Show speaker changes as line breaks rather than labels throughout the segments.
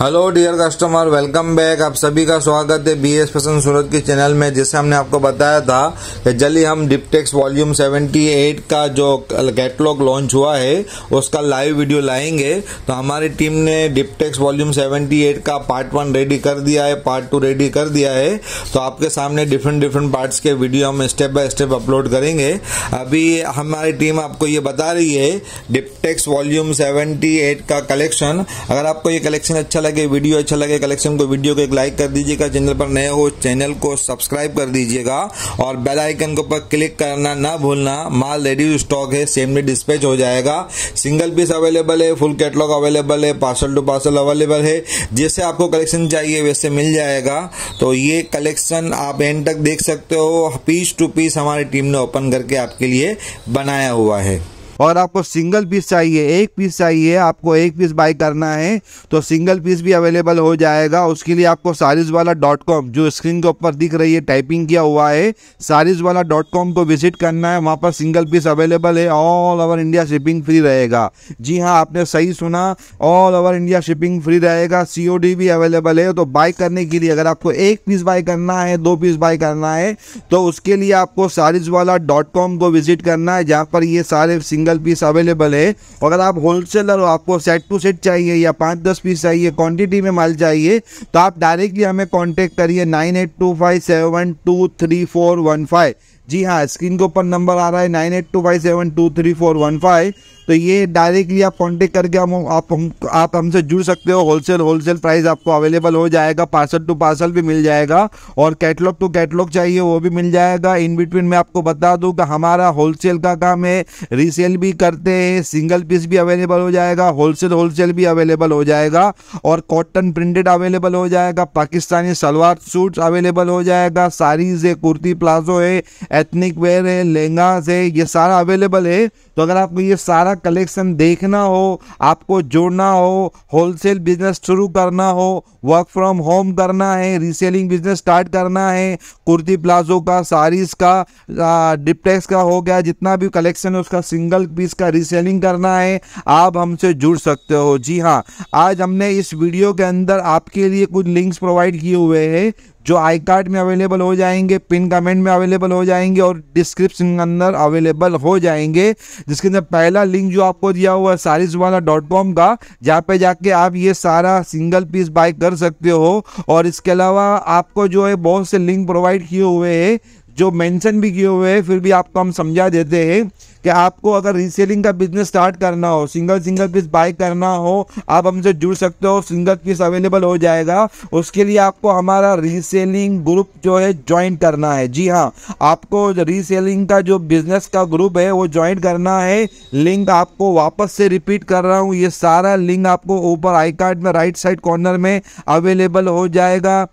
hello dear customer welcome back आप सभी का स्वागत है बी एस फैसन सूरत के चैनल में जैसे हमने आपको बताया था कि जल्द हम डिपटेक्स वॉल्यूम 78 का जो कैटलॉग लॉन्च हुआ है उसका लाइव वीडियो लाएंगे तो हमारी टीम ने डिपटेक्स वॉल्यूम 78 का पार्ट वन रेडी कर दिया है पार्ट टू रेडी कर दिया है तो आपके सामने डिफरेंट डिफरेंट पार्ट के वीडियो हम स्टेप बाय स्टेप अपलोड करेंगे अभी हमारी टीम आपको ये बता रही है डिपटेक्स वॉल्यूम सेवेंटी का कलेक्शन अगर आपको ये कलेक्शन अच्छा लगे वीडियो अच्छा लगे कलेक्शन को वीडियो को एक लाइक कर दीजिएगा चैनल पर नए हो चैनल को सब्सक्राइब कर दीजिएगा और बेल आइकन के ऊपर क्लिक करना ना भूलना माल रेडी स्टॉक है सेम डे डिस्पैच हो जाएगा सिंगल पीस अवेलेबल है फुल कैटलॉग अवेलेबल है पार्सल टू पार्सल अवेलेबल है जैसे आपको कलेक्शन चाहिए वैसे मिल जाएगा तो ये कलेक्शन आप एंड तक देख सकते हो पीस टू पीस हमारी टीम ने ओपन करके आपके लिए बनाया हुआ है और आपको सिंगल पीस चाहिए एक पीस चाहिए आपको एक पीस बाई करना है तो सिंगल पीस भी अवेलेबल हो जाएगा उसके लिए आपको सारिज वाला डॉट कॉम जो स्क्रीन के ऊपर दिख रही है टाइपिंग किया हुआ है सारिज वाला डॉट कॉम को विजिट करना है वहाँ पर सिंगल पीस अवेलेबल है all over India shipping free रहेगा जी हाँ आपने सही सुना all over India shipping free रहेगा सी भी अवेलेबल है तो बाई करने के लिए अगर आपको एक पीस बाई करना है दो पीस बाई करना है तो उसके लिए आपको सारिज वाला डॉट कॉम को विजिट करना है जहाँ पर ये सारे सिंगल सिंगल पीस अवेलेबल है और अगर आप होलसेलर हो आपको सेट टू सेट चाहिए या पाँच दस पीस चाहिए क्वांटिटी में माल चाहिए तो आप डायरेक्टली हमें कांटेक्ट करिए nine eight two five seven two three four one five जी हाँ स्क्रीन के ऊपर नंबर आ रहा है nine eight two five seven two three four one five तो ये डायरेक्टली आप कॉन्टेक्ट करके हम आप हम आप हमसे जुड़ सकते हो होलसेल होलसेल प्राइस आपको अवेलेबल हो जाएगा पार्सल टू पार्सल भी मिल जाएगा और कैटलॉग टू कैटलॉग चाहिए वो भी मिल जाएगा इन बिटवीन मैं आपको बता दूँ कि हमारा होलसेल का काम है रीसेल भी करते हैं सिंगल पीस भी अवेलेबल हो जाएगा होलसेल होलसेल भी अवेलेबल हो जाएगा और कॉटन प्रिंटेड अवेलेबल हो जाएगा पाकिस्तानी सलवार सूट अवेलेबल हो जाएगा साड़ीज़ है कुर्ती प्लाजो है एथनिक वेयर है लहंगाज है ये सारा अवेलेबल है तो अगर आपको ये सारा कलेक्शन देखना हो आपको जोड़ना हो होलसेल बिजनेस शुरू करना हो वर्क फ्रॉम होम करना है रीसेलिंग बिजनेस स्टार्ट करना है कुर्ती प्लाजो का साड़ीज़ का डिप्टेक्स का हो गया जितना भी कलेक्शन है उसका सिंगल पीस का रीसेलिंग करना है आप हमसे जुड़ सकते हो जी हाँ आज हमने इस वीडियो के अंदर आपके लिए कुछ लिंक्स प्रोवाइड किए हुए हैं जो आई कार्ड में अवेलेबल हो जाएंगे पिन कमेंट में अवेलेबल हो जाएंगे और डिस्क्रिप्शन के अंदर अवेलेबल हो जाएंगे जिसके अंदर पहला लिंक जो आपको दिया हुआ है सारिस वाला डॉट कॉम का जहाँ पे जाके आप ये सारा सिंगल पीस बाय कर सकते हो और इसके अलावा आपको जो है बहुत से लिंक प्रोवाइड किए हुए हैं जो मेंशन भी किए हुए हैं फिर भी आपको हम समझा देते हैं कि आपको अगर रीसेलिंग का बिजनेस स्टार्ट करना हो सिंगल सिंगल पीस बाय करना हो आप हमसे जुड़ सकते हो सिंगल पीस अवेलेबल हो जाएगा उसके लिए आपको हमारा रीसेलिंग ग्रुप जो है ज्वाइन करना है जी हाँ आपको रीसेलिंग का जो बिजनेस का ग्रुप है वो ज्वाइन करना है लिंक आपको वापस से रिपीट कर रहा हूँ ये सारा लिंक आपको ऊपर आई कार्ड में राइट साइड कॉर्नर में अवेलेबल हो जाएगा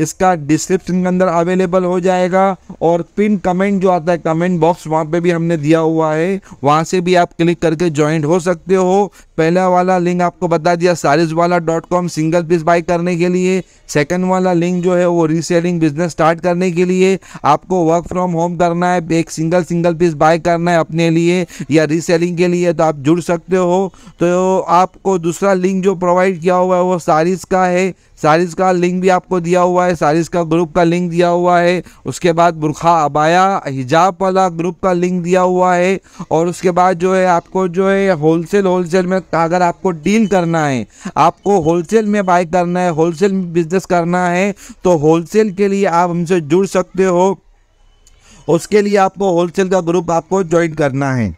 इसका डिस्क्रिप्शन के अंदर अवेलेबल हो जाएगा और पिन कमेंट जो आता है कमेंट बॉक्स वहाँ पे भी हमने दिया हुआ है वहाँ से भी आप क्लिक करके ज्वाइंट हो सकते हो पहला वाला लिंक आपको बता दिया Sareeswala dot com single piece buy करने के लिए सेकंड वाला लिंक जो है वो रीसेलिंग बिजनेस स्टार्ट करने के लिए आपको वर्क फ्रॉम होम करना है एक सिंगल सिंगल पीस बाय करना है अपने लिए या रीसेलिंग के लिए तो आप जुड़ सकते हो तो आपको दूसरा लिंक जो प्रोवाइड किया हुआ है वो सारिस का है सारिस का लिंक भी आपको दिया हुआ है सारिस का ग्रुप का लिंक दिया हुआ है उसके बाद बुरखा अबाया हिजाब वाला ग्रुप का लिंक दिया हुआ है और उसके बाद जो है आपको जो है होलसेल होलसेल में अगर आपको डील करना है आपको होलसेल में बाय करना है होलसेल बिजनेस करना है तो होलसेल के लिए आप हमसे जुड़ सकते हो उसके लिए आपको होलसेल का ग्रुप आपको ज्वाइन करना है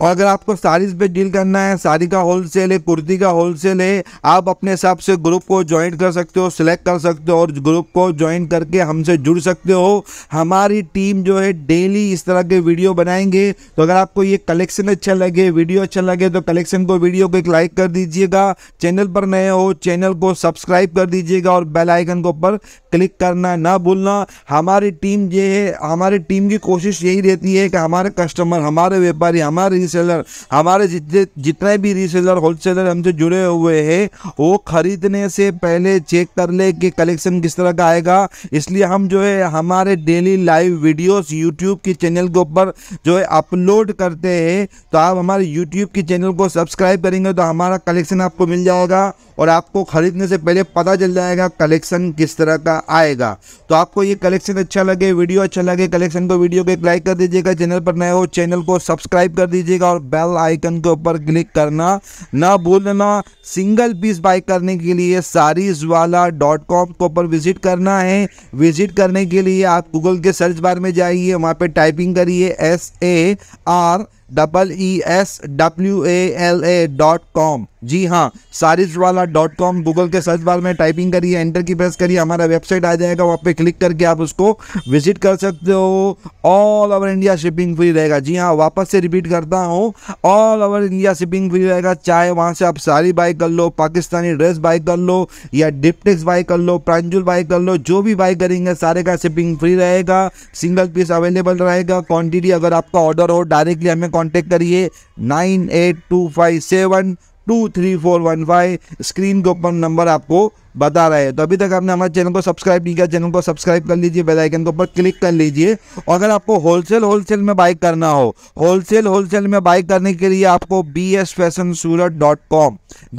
और अगर आपको साड़ीज़ पे डील करना है साड़ी का होलसेल है कुर्ती का होलसेल है आप अपने हिसाब से ग्रुप को ज्वाइन कर सकते हो सिलेक्ट कर सकते हो और ग्रुप को ज्वाइन करके हमसे जुड़ सकते हो हमारी टीम जो है डेली इस तरह के वीडियो बनाएंगे तो अगर आपको ये कलेक्शन अच्छा लगे वीडियो अच्छा लगे तो कलेक्शन को वीडियो को एक लाइक कर दीजिएगा चैनल पर नए हो चैनल को सब्सक्राइब कर दीजिएगा और बेल आइकन को ऊपर क्लिक करना ना भूलना हमारी टीम ये है हमारी टीम की कोशिश यही रहती है कि हमारे कस्टमर हमारे व्यापारी हमारे रीसेलर हमारे जितने जितने भी रीसेलर होलसेलर हमसे जुड़े हुए हैं वो खरीदने से पहले चेक कर ले कि कलेक्शन किस तरह का आएगा इसलिए हम जो है हमारे डेली लाइव वीडियोस यूट्यूब के चैनल के ऊपर जो है अपलोड करते हैं तो आप हमारे यूट्यूब के चैनल को सब्सक्राइब करेंगे तो हमारा कलेक्शन आपको मिल जाएगा और आपको ख़रीदने से पहले पता चल जाएगा कलेक्शन किस तरह का आएगा तो आपको ये कलेक्शन अच्छा लगे वीडियो अच्छा लगे कलेक्शन को वीडियो को एक लाइक कर दीजिएगा चैनल पर नए हो चैनल को सब्सक्राइब कर दीजिएगा और बेल आइकन के ऊपर क्लिक करना ना भूलना सिंगल पीस बाइक करने के लिए सारी ज्वाला डॉट कॉम के ऊपर विजिट करना है विजिट करने के लिए आप गूगल के सर्च बार में जाइए वहाँ पर टाइपिंग करिए S A R double E S W A L A dot com जी हाँ Sareeswala dot com Google के सर्च बार में टाइपिंग करिए एंटर की प्रेस करिए हमारा वेबसाइट आ जाएगा वहाँ पे क्लिक करके आप उसको विजिट कर सकते हो all over India shipping free रहेगा जी हाँ वापस से रिपीट करता हूँ all over India shipping free रहेगा चाहे वहाँ से आप सारी बाई कर लो पाकिस्तानी ड्रेस बाई कर लो या डिप्टिक्स बाई कर लो प्रांजुल बाई कर लो जो भी बाई करेंगे सारे का शिपिंग फ्री रहेगा सिंगल पीस अवेलेबल रहेगा क्वान्टिटी अगर आपका ऑर्डर हो डायरेक्टली हमें कांटेक्ट करिए nine eight two five seven two three four one five screen के ऊपर नंबर आपको बता रहा है तो अभी तक आपने हमारे चैनल को सब्सक्राइब नहीं किया चैनल को सब्सक्राइब कर लीजिए बेल आइकन के ऊपर क्लिक कर लीजिए और अगर आपको होलसेल होलसेल में बाइक करना हो होलसेल होलसेल में बाइक करने के लिए आपको बी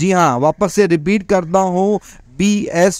जी हाँ वापस से रिपीट करता हूँ P S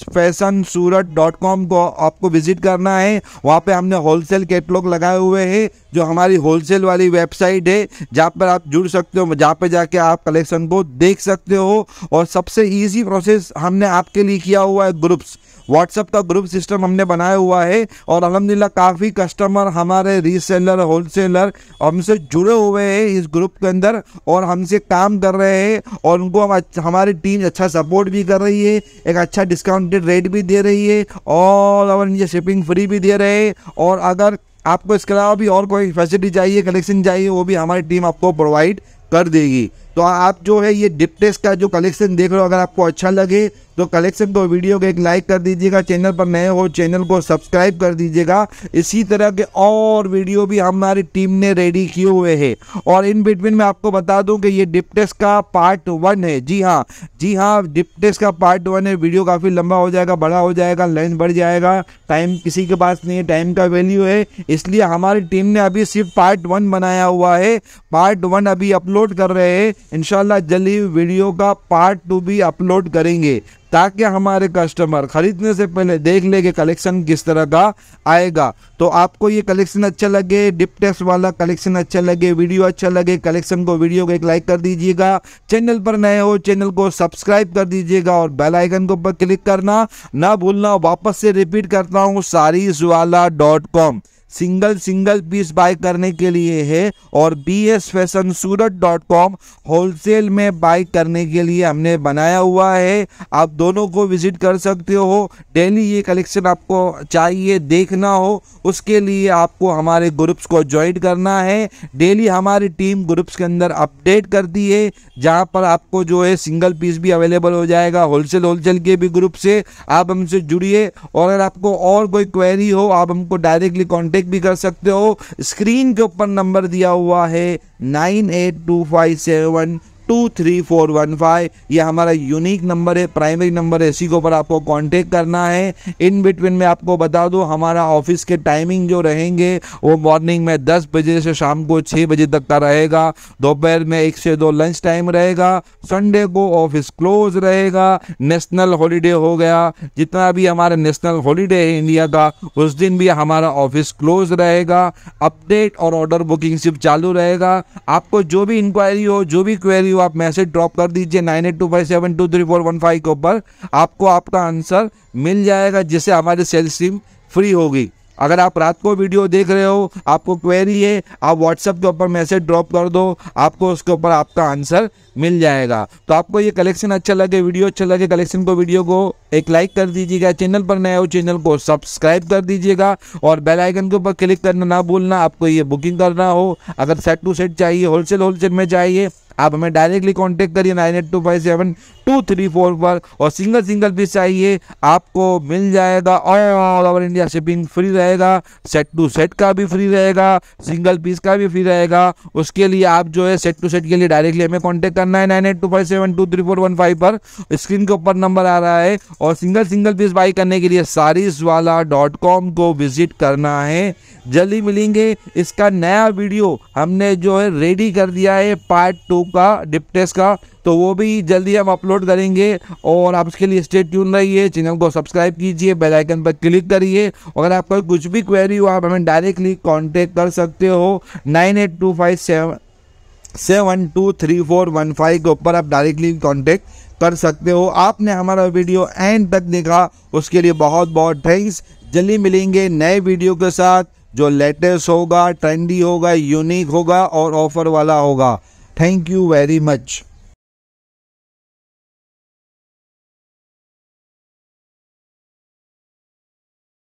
Surat dot com को आपको विजिट करना है वहाँ पे हमने होलसेल कैटलॉग लगाए हुए हैं जो हमारी होलसेल वाली वेबसाइट है जहाँ पर आप जुड़ सकते हो जहाँ पे जाके आप कलेक्शन को देख सकते हो और सबसे ईजी प्रोसेस हमने आपके लिए किया हुआ है ग्रुप्स व्हाट्सअप का ग्रुप सिस्टम हमने बनाया हुआ है और अलहमदिल्ला काफ़ी कस्टमर हमारे रीसेलर होलसेलर हमसे जुड़े हुए हैं इस ग्रुप के अंदर और हमसे काम कर रहे हैं और उनको हम अच्छा, हमारी टीम अच्छा सपोर्ट भी कर रही है एक अच्छा डिस्काउंटेड रेट भी दे रही है और अगर नीचे शिपिंग फ्री भी दे रहे हैं और अगर आपको इसके अलावा भी और कोई फैसिलिटी चाहिए कलेक्शन चाहिए वो भी हमारी टीम आपको प्रोवाइड कर देगी तो आप जो है ये डिप्टेस का जो कलेक्शन देख रहे हो अगर आपको अच्छा लगे तो कलेक्शन को वीडियो को एक लाइक कर दीजिएगा चैनल पर नए हो चैनल को सब्सक्राइब कर दीजिएगा इसी तरह के और वीडियो भी हमारी टीम ने रेडी किए हुए हैं और इन बिटवीन में आपको बता दूं कि ये डिप्टेस का पार्ट वन है जी हाँ जी हाँ डिप्टेस का पार्ट वन है वीडियो काफ़ी लंबा हो जाएगा बड़ा हो जाएगा लेंथ बढ़ जाएगा टाइम किसी के पास नहीं है टाइम का वैल्यू है इसलिए हमारी टीम ने अभी सिर्फ पार्ट वन बनाया हुआ है पार्ट वन अभी अपलोड कर रहे हैं इनशाला जल्दी वीडियो का पार्ट टू भी अपलोड करेंगे ताकि हमारे कस्टमर ख़रीदने से पहले देख ले कि कलेक्शन किस तरह का आएगा तो आपको ये कलेक्शन अच्छा लगे डिप वाला कलेक्शन अच्छा लगे वीडियो अच्छा लगे कलेक्शन को वीडियो को एक लाइक कर दीजिएगा चैनल पर नए हो चैनल को सब्सक्राइब कर दीजिएगा और बेल आइकन के ऊपर क्लिक करना ना भूलना वापस से रिपीट करता हूँ saree dot com single single piece buy करने के लिए है और B S fashion Surat dot com wholesale में बाय करने के लिए हमने बनाया हुआ है आप दोनों को विजिट कर सकते हो डेली ये कलेक्शन आपको चाहिए देखना हो उसके लिए आपको हमारे ग्रुप्स को ज्वाइन करना है डेली हमारी टीम ग्रुप्स के अंदर अपडेट करती है जहाँ पर आपको जो है सिंगल पीस भी अवेलेबल हो जाएगा होलसेल होलसेल के भी ग्रुप से आप हमसे जुड़िए और अगर आपको और कोई क्वेरी हो आप हमको डायरेक्टली कॉन्टेक्ट चेक भी कर सकते हो स्क्रीन के ऊपर नंबर दिया हुआ है nine eight two five seven two three four one five यह हमारा यूनिक नंबर है प्राइमरी नंबर है इसी के ऊपर आपको कांटेक्ट करना है इन बिटवीन में आपको बता दूँ हमारा ऑफिस के टाइमिंग जो रहेंगे वो मॉर्निंग में दस बजे से शाम को छः बजे तक का रहेगा दोपहर में एक से दो लंच टाइम रहेगा संडे को ऑफिस क्लोज रहेगा नेशनल हॉलीडे हो गया जितना भी हमारा नेशनल हॉलीडे है इंडिया का उस दिन भी हमारा ऑफिस क्लोज रहेगा अपडेट और ऑर्डर बुकिंग सिर्फ चालू रहेगा आपको जो भी इंक्वायरी हो जो भी क्वेरी हो आप मैसेज ड्रॉप कर दीजिए nine eight two five seven two three four one five के ऊपर आपको आपका आंसर मिल जाएगा जिससे हमारी सेल्स टीम फ्री होगी अगर आप रात को वीडियो देख रहे हो आपको क्वेरी है आप व्हाट्सएप के ऊपर मैसेज ड्रॉप कर दो आपको उसके ऊपर आपका आंसर मिल जाएगा तो आपको ये कलेक्शन अच्छा लगे वीडियो अच्छा लगे कलेक्शन को वीडियो को एक लाइक कर दीजिएगा चैनल पर नया हो चैनल को सब्सक्राइब कर दीजिएगा और बेल आइकन के ऊपर क्लिक करना ना भूलना आपको ये बुकिंग करना हो अगर सेट टू सेट चाहिए होलसेल होलसेल में चाहिए आप हमें डायरेक्टली कांटेक्ट करिए nine eight two five seven two three four पर और सिंगल सिंगल पीस चाहिए आपको मिल जाएगा all over India shipping free रहेगा सेट टू सेट का भी फ्री रहेगा सिंगल पीस का भी फ्री रहेगा उसके लिए आप जो है सेट टू सेट के लिए डायरेक्टली हमें कॉन्टेक्ट करना है nine eight two five seven two three four one five पर स्क्रीन के ऊपर नंबर आ रहा है और सिंगल सिंगल पीस बाई करने के लिए सारिस वाला डॉट कॉम को विजिट करना है जल्दी मिलेंगे इसका नया वीडियो हमने जो है रेडी कर दिया है पार्ट टू का डिप्टेस का तो वो भी जल्दी हम अपलोड करेंगे और आप उसके लिए स्टेट ट्यून रहिए चैनल को सब्सक्राइब कीजिए बेल आइकन पर क्लिक करिए अगर आपका कुछ भी क्वेरी हो आप हमें डायरेक्टली कांटेक्ट कर सकते हो nine eight two five seven seven two three four one five के ऊपर आप डायरेक्टली कॉन्टेक्ट कर सकते हो आपने हमारा वीडियो एंड तक देखा उसके लिए बहुत बहुत थैंक्स जल्दी मिलेंगे नए वीडियो के साथ जो लेटेस्ट होगा ट्रेंडी होगा यूनिक होगा और ऑफर वाला होगा थैंक यू वेरी मच